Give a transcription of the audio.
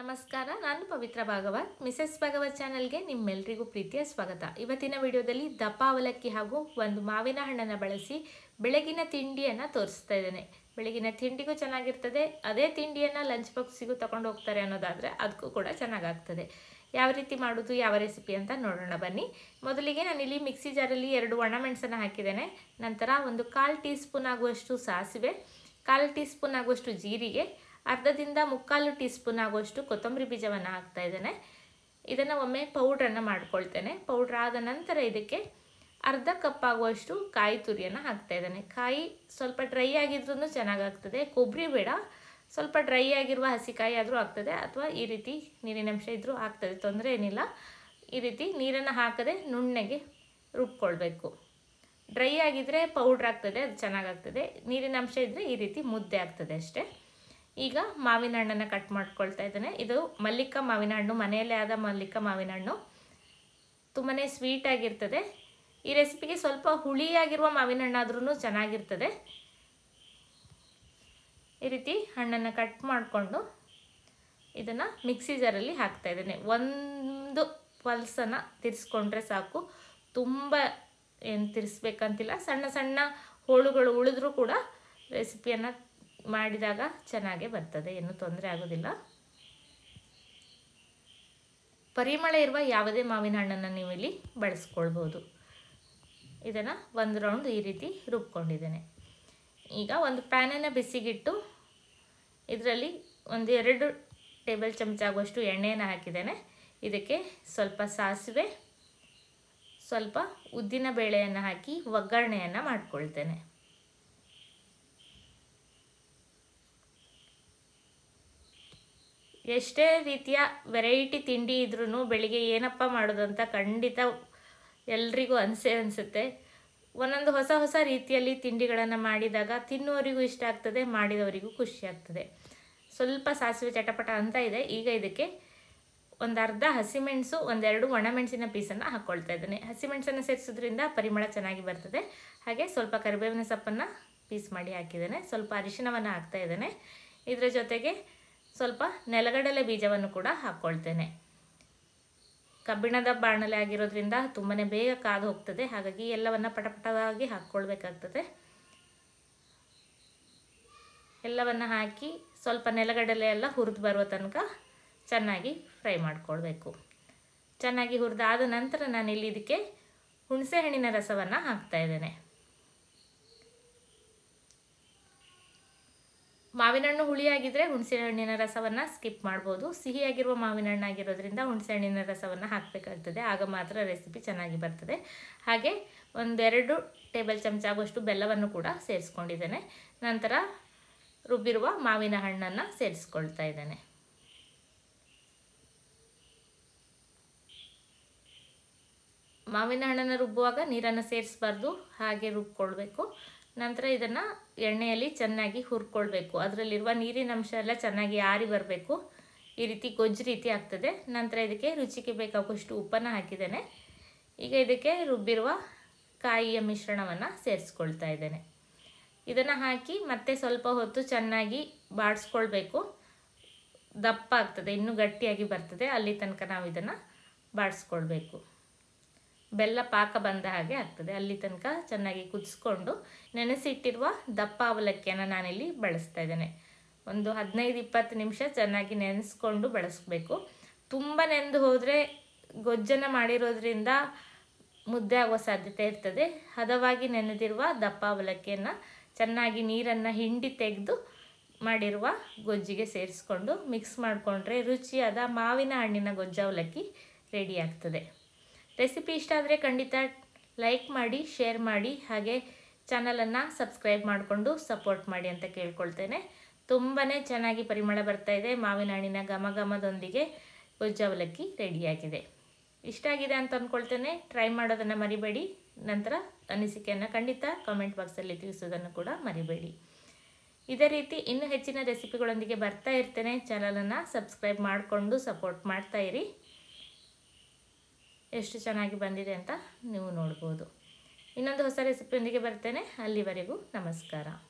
ನಮಸ್ಕಾರ ನಾನು ಪವಿತ್ರ ಭಾಗವತ್ ಮಿಸಸ್ ಭಾಗವತ್ ಚಾನಲ್ಗೆ ನಿಮ್ಮೆಲ್ಲರಿಗೂ ಪ್ರೀತಿಯ ಸ್ವಾಗತ ಇವತ್ತಿನ ವಿಡಿಯೋದಲ್ಲಿ ದಪ್ಪ ಅವಲಕ್ಕಿ ಹಾಗೂ ಒಂದು ಮಾವಿನ ಹಣ್ಣನ್ನು ಬಳಸಿ ಬೆಳಗಿನ ತಿಂಡಿಯನ್ನು ತೋರಿಸ್ತಾ ಇದ್ದೇನೆ ಬೆಳಗಿನ ತಿಂಡಿಗೂ ಚೆನ್ನಾಗಿರ್ತದೆ ಅದೇ ತಿಂಡಿಯನ್ನು ಲಂಚ್ ಬಾಕ್ಸಿಗೂ ತಗೊಂಡು ಹೋಗ್ತಾರೆ ಅನ್ನೋದಾದರೆ ಅದಕ್ಕೂ ಕೂಡ ಚೆನ್ನಾಗಾಗ್ತದೆ ಯಾವ ರೀತಿ ಮಾಡೋದು ಯಾವ ರೆಸಿಪಿ ಅಂತ ನೋಡೋಣ ಬನ್ನಿ ಮೊದಲಿಗೆ ನಾನಿಲ್ಲಿ ಮಿಕ್ಸಿ ಜಾರಲ್ಲಿ ಎರಡು ಮೆಣಸನ್ನು ಹಾಕಿದ್ದೇನೆ ನಂತರ ಒಂದು ಕಾಲು ಟೀ ಸ್ಪೂನ್ ಆಗುವಷ್ಟು ಸಾಸಿವೆ ಕಾಲು ಟೀ ಸ್ಪೂನ್ ಆಗುವಷ್ಟು ಜೀರಿಗೆ ಅರ್ಧದಿಂದ ಮುಕ್ಕಾಲು ಟೀ ಸ್ಪೂನ್ ಆಗುವಷ್ಟು ಕೊತ್ತಂಬರಿ ಬೀಜವನ್ನು ಹಾಕ್ತಾ ಇದ್ದೇನೆ ಇದನ್ನು ಒಮ್ಮೆ ಪೌಡ್ರನ್ನು ಮಾಡ್ಕೊಳ್ತೇನೆ ಪೌಡ್ರ್ ಆದ ನಂತರ ಇದಕ್ಕೆ ಅರ್ಧ ಕಪ್ ಆಗುವಷ್ಟು ಕಾಯಿ ತುರಿಯನ್ನು ಹಾಕ್ತಾ ಇದ್ದೇನೆ ಕಾಯಿ ಸ್ವಲ್ಪ ಡ್ರೈ ಆಗಿದ್ರೂ ಚೆನ್ನಾಗಾಗ್ತದೆ ಕೊಬ್ಬರಿ ಬೇಡ ಸ್ವಲ್ಪ ಡ್ರೈ ಆಗಿರುವ ಹಸಿಕಾಯಿ ಆದರೂ ಆಗ್ತದೆ ಅಥವಾ ಈ ರೀತಿ ನೀರಿನಂಶ ಇದ್ದರೂ ಆಗ್ತದೆ ತೊಂದರೆ ಏನಿಲ್ಲ ಈ ರೀತಿ ನೀರನ್ನು ಹಾಕದೆ ನುಣ್ಣಗೆ ರುಬ್ಕೊಳ್ಬೇಕು ಡ್ರೈ ಆಗಿದ್ದರೆ ಪೌಡ್ರ್ ಆಗ್ತದೆ ಅದು ಚೆನ್ನಾಗಾಗ್ತದೆ ನೀರಿನ ಅಂಶ ಇದ್ದರೆ ಈ ರೀತಿ ಮುದ್ದೆ ಆಗ್ತದೆ ಅಷ್ಟೇ ಈಗ ಮಾವಿನ ಹಣ್ಣನ್ನು ಕಟ್ ಮಾಡ್ಕೊಳ್ತಾ ಇದ್ದೇನೆ ಇದು ಮಲ್ಲಿಕ ಮಾವಿನ ಹಣ್ಣು ಮನೆಯಲ್ಲೇ ಆದ ಮಲ್ಲಿಕ ಮಾವಿನ ಹಣ್ಣು ತುಂಬಾ ಸ್ವೀಟಾಗಿರ್ತದೆ ಈ ರೆಸಿಪಿಗೆ ಸ್ವಲ್ಪ ಹುಳಿಯಾಗಿರುವ ಮಾವಿನ ಹಣ್ಣಾದ್ರೂ ಚೆನ್ನಾಗಿರ್ತದೆ ಈ ರೀತಿ ಹಣ್ಣನ್ನು ಕಟ್ ಮಾಡಿಕೊಂಡು ಇದನ್ನು ಮಿಕ್ಸಿ ಜಾರಲ್ಲಿ ಹಾಕ್ತಾ ಇದ್ದೇನೆ ಒಂದು ಪಲ್ಸನ್ನು ತಿರ್ಸ್ಕೊಂಡ್ರೆ ಸಾಕು ತುಂಬ ಏನು ತಿರ್ಸ್ಬೇಕಂತಿಲ್ಲ ಸಣ್ಣ ಸಣ್ಣ ಹೋಳುಗಳು ಉಳಿದ್ರೂ ಕೂಡ ರೆಸಿಪಿಯನ್ನು ಮಾಡಿದಾಗ ಚೆನ್ನಾಗೇ ಬರ್ತದೆ ಏನು ತೊಂದರೆ ಆಗೋದಿಲ್ಲ ಪರಿಮಳ ಇರುವ ಯಾವುದೇ ಮಾವಿನ ಹಣ್ಣನ್ನು ನೀವು ಇಲ್ಲಿ ಬಳಸ್ಕೊಳ್ಬೋದು ಇದನ್ನು ಒಂದು ರೌಂಡ್ ಈ ರೀತಿ ರುಬ್ಕೊಂಡಿದ್ದೇನೆ ಈಗ ಒಂದು ಪ್ಯಾನನ್ನು ಬಿಸಿಗಿಟ್ಟು ಇದರಲ್ಲಿ ಒಂದು ಎರಡು ಟೇಬಲ್ ಚಮಚ ಆಗುವಷ್ಟು ಎಣ್ಣೆಯನ್ನು ಹಾಕಿದ್ದೇನೆ ಇದಕ್ಕೆ ಸ್ವಲ್ಪ ಸಾಸಿವೆ ಸ್ವಲ್ಪ ಉದ್ದಿನ ಬೇಳೆಯನ್ನು ಹಾಕಿ ಒಗ್ಗರಣೆಯನ್ನು ಮಾಡಿಕೊಳ್ತೇನೆ ಎಷ್ಟೇ ರೀತಿಯ ವೆರೈಟಿ ತಿಂಡಿ ಇದ್ರೂ ಬೆಳಿಗ್ಗೆ ಏನಪ್ಪ ಮಾಡೋದು ಅಂತ ಖಂಡಿತ ಎಲ್ರಿಗೂ ಅನಿಸೆ ಅನಿಸುತ್ತೆ ಒಂದೊಂದು ಹೊಸ ಹೊಸ ರೀತಿಯಲ್ಲಿ ತಿಂಡಿಗಳನ್ನು ಮಾಡಿದಾಗ ತಿನ್ನುವರಿಗೂ ಇಷ್ಟ ಆಗ್ತದೆ ಮಾಡಿದವರಿಗೂ ಖುಷಿ ಆಗ್ತದೆ ಸ್ವಲ್ಪ ಸಾಸಿವೆ ಚಟಪಟ ಅಂತ ಇದೆ ಈಗ ಇದಕ್ಕೆ ಒಂದು ಅರ್ಧ ಹಸಿಮೆಣಸು ಒಂದೆರಡು ಒಣಮೆಣಸಿನ ಪೀಸನ್ನು ಹಾಕ್ಕೊಳ್ತಾ ಇದ್ದೇನೆ ಹಸಿಮೆಣಸನ್ನು ಸೇರಿಸೋದ್ರಿಂದ ಪರಿಮಳ ಚೆನ್ನಾಗಿ ಬರ್ತದೆ ಹಾಗೆ ಸ್ವಲ್ಪ ಕರಿಬೇವಿನ ಸೊಪ್ಪನ್ನು ಪೀಸ್ ಮಾಡಿ ಹಾಕಿದ್ದೇನೆ ಸ್ವಲ್ಪ ಅರಿಶಿನವನ್ನು ಹಾಕ್ತಾ ಇದ್ದೇನೆ ಇದರ ಜೊತೆಗೆ ಸ್ವಲ್ಪ ನೆಲಗಡಲೆ ಬೀಜವನ್ನು ಕೂಡ ಹಾಕ್ಕೊಳ್ತೇನೆ ಕಬ್ಬಿಣದ ಬಾಣಲೆ ಆಗಿರೋದ್ರಿಂದ ತುಂಬಾ ಬೇಗ ಕಾದು ಹೋಗ್ತದೆ ಹಾಗಾಗಿ ಎಲ್ಲವನ್ನು ಪಟಪಟವಾಗಿ ಹಾಕ್ಕೊಳ್ಬೇಕಾಗ್ತದೆ ಎಲ್ಲವನ್ನು ಹಾಕಿ ಸ್ವಲ್ಪ ನೆಲಗಡಲೆ ಎಲ್ಲ ಹುರಿದು ಬರುವ ತನಕ ಚೆನ್ನಾಗಿ ಫ್ರೈ ಮಾಡಿಕೊಳ್ಬೇಕು ಚೆನ್ನಾಗಿ ಹುರಿದಾದ ನಂತರ ನಾನು ಇಲ್ಲಿ ಇದಕ್ಕೆ ಹುಣಸೆಹಣ್ಣಿನ ರಸವನ್ನು ಹಾಕ್ತಾಯಿದ್ದೇನೆ ಮಾವಿನ ಹಣ್ಣು ಹುಳಿಯಾಗಿದ್ದರೆ ಹುಣಸೆ ಹಣ್ಣಿನ ರಸವನ್ನು ಸ್ಕಿಪ್ ಮಾಡ್ಬೋದು ಸಿಹಿಯಾಗಿರುವ ಮಾವಿನ ಹಣ್ಣಾಗಿರೋದ್ರಿಂದ ಹುಣಸೆ ಹಣ್ಣಿನ ರಸವನ್ನು ಹಾಕಬೇಕಾಗ್ತದೆ ಆಗ ಮಾತ್ರ ರೆಸಿಪಿ ಚೆನ್ನಾಗಿ ಬರ್ತದೆ ಹಾಗೆ ಒಂದೆರಡು ಟೇಬಲ್ ಚಮಚ ಆಗುವಷ್ಟು ಬೆಲ್ಲವನ್ನು ಕೂಡ ಸೇರಿಸ್ಕೊಂಡಿದ್ದೇನೆ ನಂತರ ರುಬ್ಬಿರುವ ಮಾವಿನ ಹಣ್ಣನ್ನು ಸೇರಿಸ್ಕೊಳ್ತಾ ಇದ್ದೇನೆ ಮಾವಿನ ಹಣ್ಣನ್ನು ರುಬ್ಬುವಾಗ ನೀರನ್ನು ಸೇರಿಸಬಾರ್ದು ಹಾಗೆ ರುಬ್ಕೊಳ್ಬೇಕು ನಂತರ ಇದನ್ನು ಎಣ್ಣೆಯಲ್ಲಿ ಚೆನ್ನಾಗಿ ಹುರ್ಕೊಳ್ಬೇಕು ಅದರಲ್ಲಿರುವ ನೀರಿನ ಅಂಶ ಎಲ್ಲ ಚೆನ್ನಾಗಿ ಆರಿ ಬರಬೇಕು ಈ ರೀತಿ ಗೊಜ್ಜು ರೀತಿ ಆಗ್ತದೆ ನಂತರ ಇದಕ್ಕೆ ರುಚಿಗೆ ಬೇಕಾಗುವಷ್ಟು ಉಪ್ಪನ್ನು ಹಾಕಿದ್ದೇನೆ ಈಗ ಇದಕ್ಕೆ ರುಬ್ಬಿರುವ ಕಾಯಿಯ ಮಿಶ್ರಣವನ್ನು ಸೇರಿಸ್ಕೊಳ್ತಾ ಇದ್ದೇನೆ ಇದನ್ನು ಹಾಕಿ ಮತ್ತೆ ಸ್ವಲ್ಪ ಹೊತ್ತು ಚೆನ್ನಾಗಿ ಬಾಡಿಸ್ಕೊಳ್ಬೇಕು ದಪ್ಪ ಆಗ್ತದೆ ಇನ್ನೂ ಗಟ್ಟಿಯಾಗಿ ಬರ್ತದೆ ಅಲ್ಲಿ ತನಕ ನಾವು ಇದನ್ನು ಬಾಡಿಸ್ಕೊಳ್ಬೇಕು ಬೆಲ್ಲ ಪಾಕ ಬಂದ ಹಾಗೆ ಆಗ್ತದೆ ಅಲ್ಲಿ ತನಕ ಚೆನ್ನಾಗಿ ಕುದಿಸ್ಕೊಂಡು ನೆನೆಸಿಟ್ಟಿರುವ ದಪ್ಪ ಅವಲಕ್ಕಿಯನ್ನು ನಾನಿಲ್ಲಿ ಬಳಸ್ತಾ ಇದ್ದೇನೆ ಒಂದು ಹದಿನೈದು ಇಪ್ಪತ್ತು ನಿಮಿಷ ಚೆನ್ನಾಗಿ ನೆನೆಸ್ಕೊಂಡು ಬಳಸಬೇಕು ತುಂಬ ನೆನೆದು ಹೋದರೆ ಗೊಜ್ಜನ್ನು ಮಾಡಿರೋದ್ರಿಂದ ಮುದ್ದೆ ಆಗುವ ಸಾಧ್ಯತೆ ಇರ್ತದೆ ಹದವಾಗಿ ನೆನೆದಿರುವ ದಪ್ಪ ಅವಲಕ್ಕಿಯನ್ನು ಚೆನ್ನಾಗಿ ನೀರನ್ನು ಹಿಂಡಿ ತೆಗೆದು ಮಾಡಿರುವ ಗೊಜ್ಜಿಗೆ ಸೇರಿಸ್ಕೊಂಡು ಮಿಕ್ಸ್ ಮಾಡಿಕೊಂಡ್ರೆ ರುಚಿಯಾದ ಮಾವಿನ ಹಣ್ಣಿನ ಗೊಜ್ಜ ಅವಲಕ್ಕಿ ರೆಡಿ ಆಗ್ತದೆ ರೆಸಿಪಿ ಇಷ್ಟ ಆದರೆ ಖಂಡಿತ ಲೈಕ್ ಮಾಡಿ ಶೇರ್ ಮಾಡಿ ಹಾಗೆ ಚಾನಲನ್ನು ಸಬ್ಸ್ಕ್ರೈಬ್ ಮಾಡಿಕೊಂಡು ಸಪೋರ್ಟ್ ಮಾಡಿ ಅಂತ ಕೇಳ್ಕೊಳ್ತೇನೆ ತುಂಬಾ ಚೆನ್ನಾಗಿ ಪರಿಮಳ ಬರ್ತಾ ಇದೆ ಮಾವಿನ ಹಣ್ಣಿನ ಘಮ ಘಮದೊಂದಿಗೆ ಗೊಜ್ಜು ರೆಡಿಯಾಗಿದೆ ಇಷ್ಟ ಆಗಿದೆ ಅಂತ ಅಂದ್ಕೊಳ್ತೇನೆ ಟ್ರೈ ಮಾಡೋದನ್ನು ಮರಿಬೇಡಿ ನಂತರ ಅನಿಸಿಕೆಯನ್ನು ಖಂಡಿತ ಕಾಮೆಂಟ್ ಬಾಕ್ಸಲ್ಲಿ ತಿಳಿಸೋದನ್ನು ಕೂಡ ಮರಿಬೇಡಿ ಇದೇ ರೀತಿ ಇನ್ನೂ ಹೆಚ್ಚಿನ ರೆಸಿಪಿಗಳೊಂದಿಗೆ ಬರ್ತಾ ಇರ್ತೇನೆ ಚಾನಲನ್ನು ಸಬ್ಸ್ಕ್ರೈಬ್ ಮಾಡಿಕೊಂಡು ಸಪೋರ್ಟ್ ಮಾಡ್ತಾಯಿರಿ ಎಷ್ಟು ಚೆನ್ನಾಗಿ ಬಂದಿದೆ ಅಂತ ನೀವು ನೋಡ್ಬೋದು ಇನ್ನೊಂದು ಹೊಸ ರೆಸಿಪಿಯೊಂದಿಗೆ ಬರ್ತೇನೆ ಅಲ್ಲಿವರೆಗೂ ನಮಸ್ಕಾರ